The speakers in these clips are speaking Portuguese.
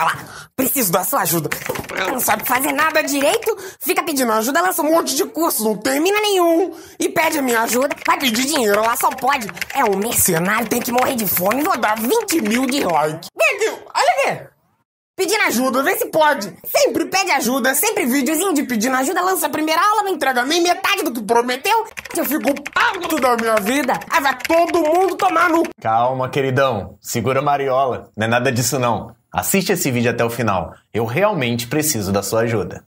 Olha lá, preciso da sua ajuda. Não sabe fazer nada direito, fica pedindo ajuda, lança um monte de curso, não termina nenhum. E pede a minha ajuda, vai pedir dinheiro, lá só pode. É um mercenário, tem que morrer de fome, vou dar 20 mil de like. Meu olha aqui. Pedindo ajuda, vê se pode. Sempre pede ajuda, sempre videozinho de pedindo ajuda, lança a primeira aula, não entrega nem metade do que prometeu. Eu fico pago da minha vida. Aí vai todo mundo tomar no... Calma, queridão. Segura a mariola. Não é nada disso, não. Assiste esse vídeo até o final. Eu realmente preciso da sua ajuda.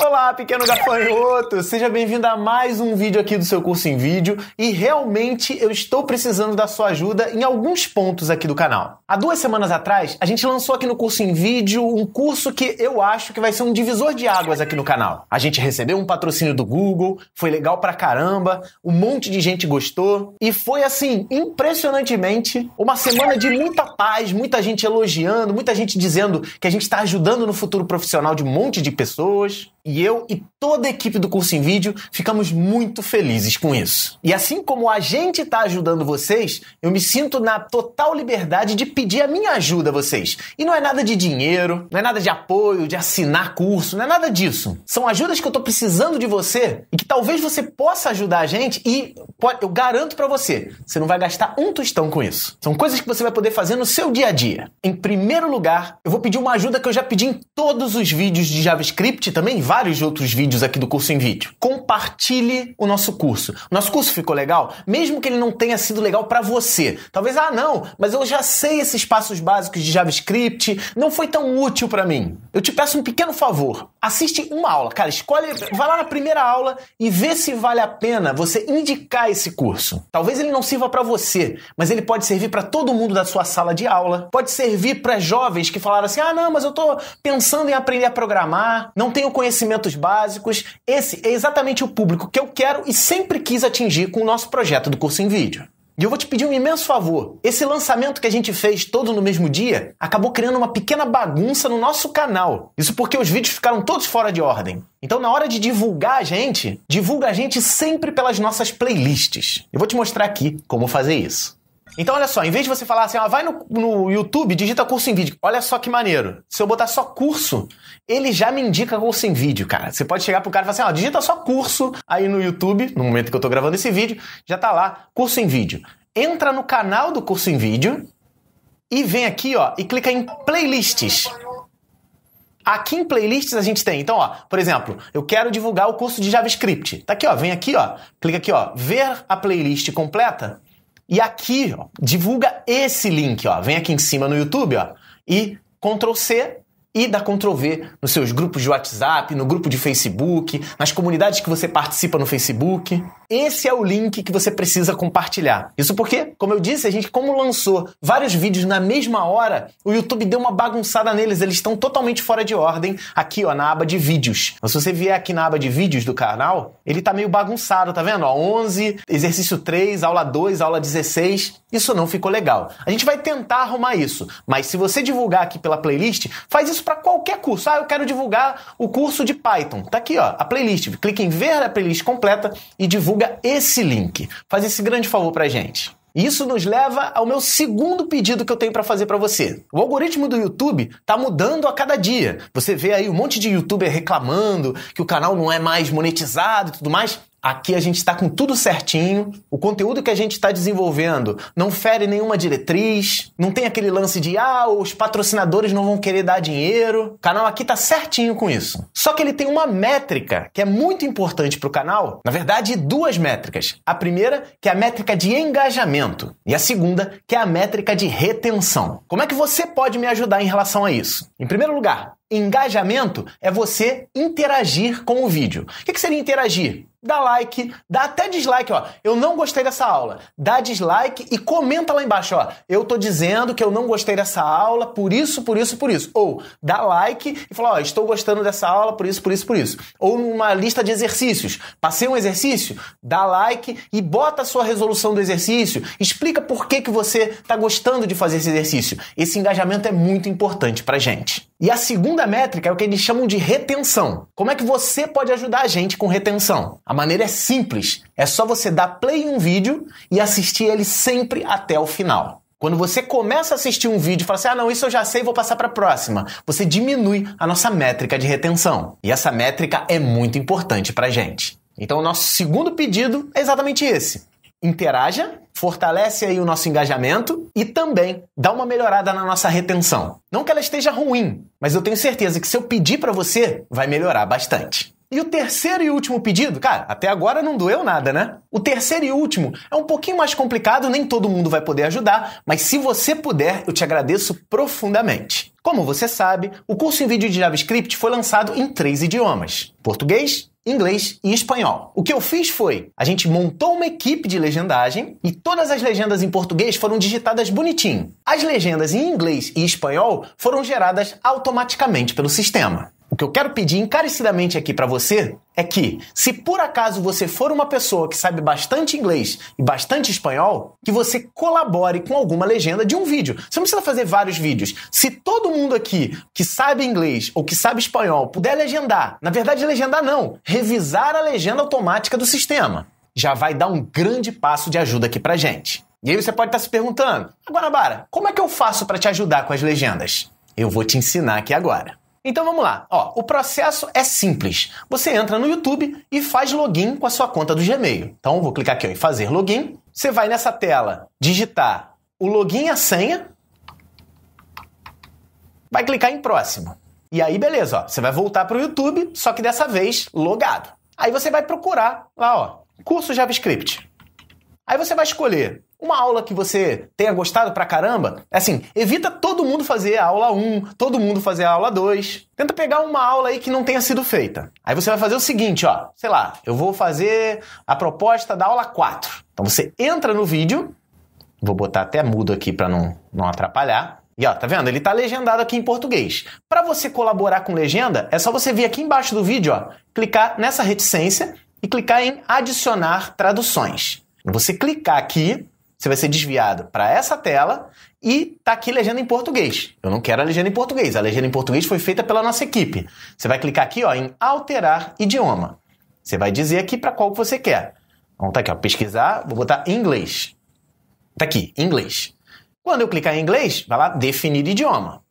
Olá, pequeno gafanhoto! Seja bem-vindo a mais um vídeo aqui do seu curso em vídeo e realmente eu estou precisando da sua ajuda em alguns pontos aqui do canal. Há duas semanas atrás, a gente lançou aqui no curso em vídeo um curso que eu acho que vai ser um divisor de águas aqui no canal. A gente recebeu um patrocínio do Google, foi legal pra caramba, um monte de gente gostou e foi assim, impressionantemente, uma semana de muita paz, muita gente elogiando, muita gente dizendo que a gente está ajudando no futuro profissional de um monte de pessoas e eu e toda a equipe do curso em vídeo ficamos muito felizes com isso. E assim como a gente está ajudando vocês, eu me sinto na total liberdade de pedir a minha ajuda a vocês. E não é nada de dinheiro, não é nada de apoio, de assinar curso, não é nada disso. São ajudas que eu estou precisando de você e talvez você possa ajudar a gente e pode, eu garanto para você, você não vai gastar um tostão com isso. São coisas que você vai poder fazer no seu dia a dia. Em primeiro lugar, eu vou pedir uma ajuda que eu já pedi em todos os vídeos de JavaScript, também em vários outros vídeos aqui do curso em vídeo. Compartilhe o nosso curso. O nosso curso ficou legal, mesmo que ele não tenha sido legal para você. Talvez ah não, mas eu já sei esses passos básicos de JavaScript, não foi tão útil para mim. Eu te peço um pequeno favor, assiste uma aula, cara, escolhe, vai lá na primeira aula e vê se vale a pena você indicar esse curso. Talvez ele não sirva para você, mas ele pode servir para todo mundo da sua sala de aula, pode servir para jovens que falaram assim: "Ah, não, mas eu estou pensando em aprender a programar, não tenho conhecimentos básicos". Esse é exatamente o público que eu quero e sempre quis atingir com o nosso projeto do curso em vídeo. E eu vou te pedir um imenso favor. Esse lançamento que a gente fez todo no mesmo dia acabou criando uma pequena bagunça no nosso canal. Isso porque os vídeos ficaram todos fora de ordem. Então, na hora de divulgar a gente, divulga a gente sempre pelas nossas playlists. Eu vou te mostrar aqui como fazer isso. Então, olha só, em vez de você falar assim, vai no, no YouTube, digita curso em vídeo. Olha só que maneiro. Se eu botar só curso, ele já me indica curso em vídeo, cara. Você pode chegar pro cara e falar assim, ó, digita só curso aí no YouTube, no momento que eu tô gravando esse vídeo, já tá lá, curso em vídeo. Entra no canal do curso em vídeo e vem aqui, ó, e clica em playlists. Aqui em playlists a gente tem. Então, ó, por exemplo, eu quero divulgar o curso de JavaScript. Tá aqui, ó, vem aqui, ó, clica aqui, ó, ver a playlist completa. E aqui, ó, divulga esse link, ó. Vem aqui em cima no YouTube, ó, e Ctrl C e dá Ctrl V nos seus grupos de WhatsApp, no grupo de Facebook, nas comunidades que você participa no Facebook. Esse é o link que você precisa compartilhar. Isso porque, como eu disse, a gente, como lançou vários vídeos na mesma hora, o YouTube deu uma bagunçada neles, eles estão totalmente fora de ordem aqui ó, na aba de vídeos. se você vier aqui na aba de vídeos do canal, ele tá meio bagunçado, tá vendo? Ó, 11, exercício 3, aula 2, aula 16. Isso não ficou legal. A gente vai tentar arrumar isso, mas se você divulgar aqui pela playlist, faz isso para qualquer curso. Ah, eu quero divulgar o curso de Python. Tá aqui, ó, a playlist. Clique em ver a playlist completa e divulga divulga esse link. Faz esse grande favor pra gente. Isso nos leva ao meu segundo pedido que eu tenho para fazer para você. O algoritmo do YouTube tá mudando a cada dia. Você vê aí um monte de youtuber reclamando que o canal não é mais monetizado e tudo mais. Aqui a gente está com tudo certinho, o conteúdo que a gente está desenvolvendo não fere nenhuma diretriz, não tem aquele lance de ah, os patrocinadores não vão querer dar dinheiro. O canal aqui tá certinho com isso. Só que ele tem uma métrica que é muito importante para o canal, na verdade, duas métricas. A primeira, que é a métrica de engajamento, e a segunda, que é a métrica de retenção. Como é que você pode me ajudar em relação a isso? Em primeiro lugar, Engajamento é você interagir com o vídeo. O que seria interagir? dá like, dá até dislike, ó. Eu não gostei dessa aula. Dá dislike e comenta lá embaixo, ó. Eu tô dizendo que eu não gostei dessa aula por isso, por isso, por isso. Ou dá like e fala, ó, estou gostando dessa aula por isso, por isso, por isso. Ou numa lista de exercícios. Passei um exercício? Dá like e bota a sua resolução do exercício. Explica por que que você tá gostando de fazer esse exercício. Esse engajamento é muito importante pra gente. E a segunda métrica é o que eles chamam de retenção. Como é que você pode ajudar a gente com retenção? A maneira é simples, é só você dar play em um vídeo e assistir ele sempre até o final. Quando você começa a assistir um vídeo e fala assim: "Ah, não, isso eu já sei, vou passar para a próxima". Você diminui a nossa métrica de retenção. E essa métrica é muito importante a gente. Então, o nosso segundo pedido é exatamente esse interaja, fortalece aí o nosso engajamento e também dá uma melhorada na nossa retenção. Não que ela esteja ruim, mas eu tenho certeza que se eu pedir para você, vai melhorar bastante. E o terceiro e último pedido, cara, até agora não doeu nada, né? O terceiro e último é um pouquinho mais complicado, nem todo mundo vai poder ajudar, mas se você puder, eu te agradeço profundamente. Como você sabe, o curso em vídeo de JavaScript foi lançado em três idiomas: português, inglês e espanhol. O que eu fiz foi, a gente montou uma equipe de legendagem e todas as legendas em português foram digitadas bonitinho. As legendas em inglês e espanhol foram geradas automaticamente pelo sistema. O que eu quero pedir encarecidamente aqui para você é que, se por acaso você for uma pessoa que sabe bastante inglês e bastante espanhol, que você colabore com alguma legenda de um vídeo. Você não precisa fazer vários vídeos. Se todo mundo aqui que sabe inglês ou que sabe espanhol puder legendar, na verdade legendar não, revisar a legenda automática do sistema, já vai dar um grande passo de ajuda aqui pra gente. E aí você pode estar tá se perguntando: agora, Bara, como é que eu faço para te ajudar com as legendas?" Eu vou te ensinar aqui agora. Então vamos lá. Ó, o processo é simples. Você entra no YouTube e faz login com a sua conta do Gmail. Então vou clicar aqui ó, em fazer login. Você vai nessa tela digitar o login e a senha. Vai clicar em próximo. E aí beleza, ó, você vai voltar para o YouTube, só que dessa vez logado. Aí você vai procurar lá, ó, curso JavaScript. Aí você vai escolher uma aula que você tenha gostado pra caramba, é assim, evita todo mundo fazer a aula 1, todo mundo fazer a aula 2. Tenta pegar uma aula aí que não tenha sido feita. Aí você vai fazer o seguinte, ó, sei lá, eu vou fazer a proposta da aula 4. Então você entra no vídeo, vou botar até mudo aqui para não, não atrapalhar. E ó, tá vendo? Ele tá legendado aqui em português. Para você colaborar com legenda, é só você vir aqui embaixo do vídeo, ó, clicar nessa reticência e clicar em adicionar traduções. Você clicar aqui, você vai ser desviado para essa tela e tá aqui legenda em português. Eu não quero a legenda em português. A legenda em português foi feita pela nossa equipe. Você vai clicar aqui ó, em alterar idioma. Você vai dizer aqui para qual que você quer. Vamos então, tá aqui, ó, pesquisar, vou botar inglês. Tá aqui, inglês. Quando eu clicar em inglês, vai lá definir idioma.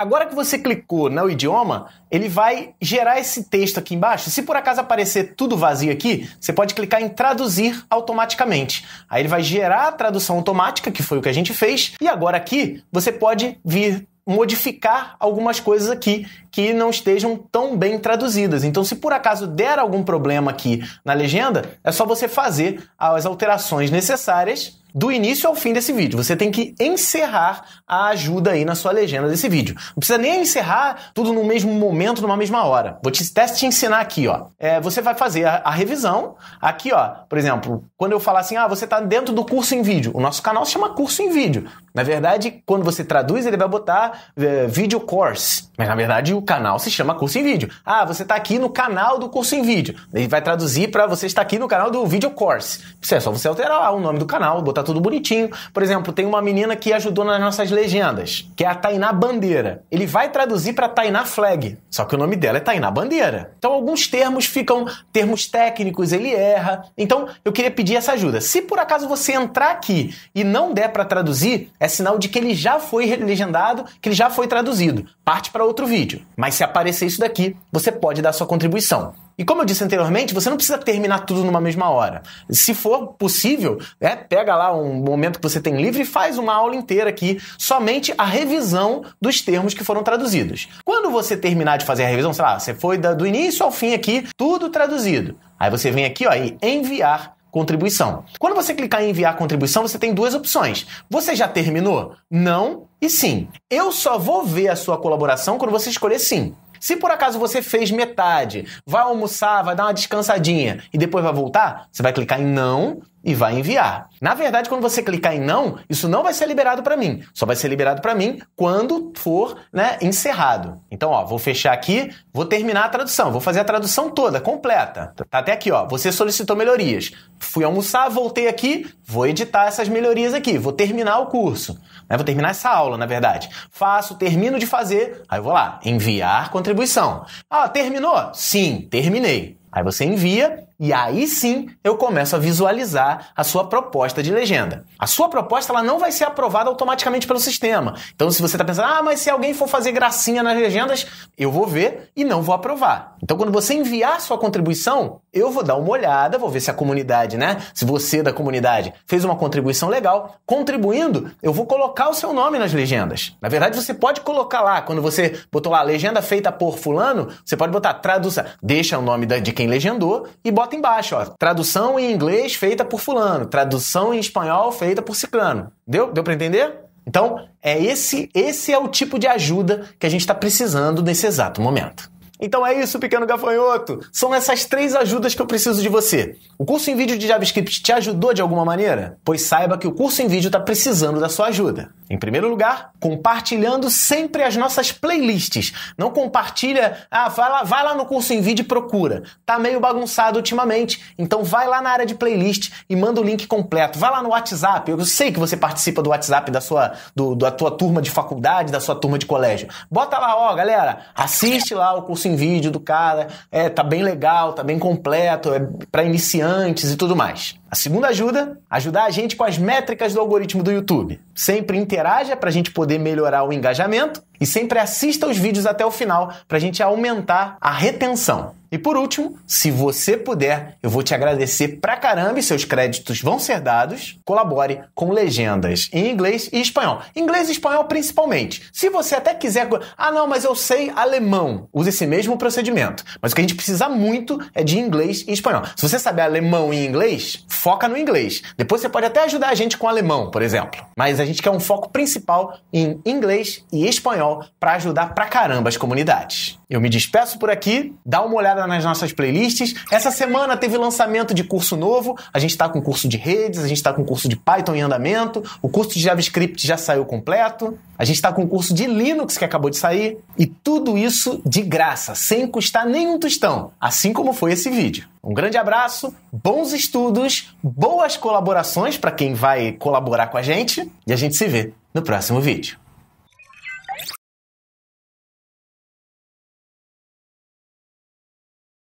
Agora que você clicou no idioma, ele vai gerar esse texto aqui embaixo. Se por acaso aparecer tudo vazio aqui, você pode clicar em traduzir automaticamente. Aí ele vai gerar a tradução automática, que foi o que a gente fez, e agora aqui você pode vir modificar algumas coisas aqui que não estejam tão bem traduzidas. Então, se por acaso der algum problema aqui na legenda, é só você fazer as alterações necessárias do início ao fim desse vídeo. Você tem que encerrar a ajuda aí na sua legenda desse vídeo. Não precisa nem encerrar tudo no mesmo momento, numa mesma hora. Vou te, até te ensinar aqui, ó. É, você vai fazer a, a, revisão aqui, ó. Por exemplo, quando eu falar assim, ah, você está dentro do curso em vídeo. O nosso canal se chama Curso em Vídeo. Na verdade, quando você traduz, ele vai botar é, Video Course. Mas na verdade, o canal se chama Curso em Vídeo. Ah, você está aqui no canal do Curso em Vídeo. Ele vai traduzir para você estar aqui no canal do Video Course. Isso é só você alterar o nome do canal, botar tá tudo bonitinho. Por exemplo, tem uma menina que ajudou nas nossas legendas, que é a Tainá Bandeira. Ele vai traduzir para Tainá Flag, só que o nome dela é Tainá Bandeira. Então alguns termos ficam termos técnicos, ele erra. Então eu queria pedir essa ajuda. Se por acaso você entrar aqui e não der para traduzir, é sinal de que ele já foi legendado, que ele já foi traduzido. Parte para outro vídeo. Mas se aparecer isso daqui, você pode dar sua contribuição. E como eu disse anteriormente, você não precisa terminar tudo numa mesma hora. Se for possível, né, pega lá um momento que você tem livre e faz uma aula inteira aqui, somente a revisão dos termos que foram traduzidos. Quando você terminar de fazer a revisão, sei lá, você foi do início ao fim aqui, tudo traduzido. Aí você vem aqui ó, e enviar contribuição. Quando você clicar em enviar contribuição, você tem duas opções. Você já terminou? Não e sim. Eu só vou ver a sua colaboração quando você escolher sim. Se por acaso você fez metade, vai almoçar, vai dar uma descansadinha e depois vai voltar, você vai clicar em não e vai enviar. Na verdade, quando você clicar em não, isso não vai ser liberado para mim. Só vai ser liberado para mim quando for né, encerrado. Então, ó, vou fechar aqui, vou terminar a tradução, vou fazer a tradução toda, completa. Tá até aqui, ó. Você solicitou melhorias. Fui almoçar, voltei aqui, vou editar essas melhorias aqui, vou terminar o curso. Né? Vou terminar essa aula, na verdade. Faço, termino de fazer, aí vou lá, enviar contribuição. Ah, terminou? Sim, terminei. Aí você envia e aí sim eu começo a visualizar a sua proposta de legenda. A sua proposta ela não vai ser aprovada automaticamente pelo sistema. Então, se você está pensando, ah, mas se alguém for fazer gracinha nas legendas, eu vou ver e não vou aprovar. Então, quando você enviar sua contribuição, eu vou dar uma olhada, vou ver se a comunidade, né? Se você da comunidade fez uma contribuição legal, contribuindo, eu vou colocar o seu nome nas legendas. Na verdade, você pode colocar lá, quando você botou lá legenda feita por fulano, você pode botar tradução, deixa o nome de quem legendou e bota bota embaixo, ó. Tradução em inglês feita por fulano, tradução em espanhol feita por ciclano. Deu? Deu para entender? Então, é esse, esse é o tipo de ajuda que a gente está precisando nesse exato momento. Então é isso, pequeno gafanhoto. São essas três ajudas que eu preciso de você. O curso em vídeo de JavaScript te ajudou de alguma maneira? Pois saiba que o curso em vídeo está precisando da sua ajuda. Em primeiro lugar, compartilhando sempre as nossas playlists. Não compartilha, ah, vai lá, vai lá no curso em vídeo e procura. Tá meio bagunçado ultimamente, então vai lá na área de playlist e manda o link completo. Vai lá no WhatsApp, eu sei que você participa do WhatsApp da sua do, da tua turma de faculdade, da sua turma de colégio. Bota lá, ó, galera, assiste lá o curso em vídeo do cara, é, tá bem legal, tá bem completo, é para iniciantes e tudo mais. A segunda ajuda, ajudar a gente com as métricas do algoritmo do YouTube. Sempre interaja para a gente poder melhorar o engajamento. E sempre assista os vídeos até o final para a gente aumentar a retenção. E por último, se você puder, eu vou te agradecer pra caramba e seus créditos vão ser dados. Colabore com legendas em inglês e espanhol. Inglês e espanhol principalmente. Se você até quiser, ah não, mas eu sei alemão, use esse mesmo procedimento. Mas o que a gente precisa muito é de inglês e espanhol. Se você sabe alemão e inglês, foca no inglês. Depois você pode até ajudar a gente com alemão, por exemplo. Mas a gente quer um foco principal em inglês e espanhol para ajudar pra caramba as comunidades. Eu me despeço por aqui, dá uma olhada nas nossas playlists. Essa semana teve lançamento de curso novo, a gente está com curso de redes, a gente está com curso de Python em andamento, o curso de JavaScript já saiu completo, a gente está com o curso de Linux que acabou de sair, e tudo isso de graça, sem custar nenhum tostão, assim como foi esse vídeo. Um grande abraço, bons estudos, boas colaborações para quem vai colaborar com a gente, e a gente se vê no próximo vídeo.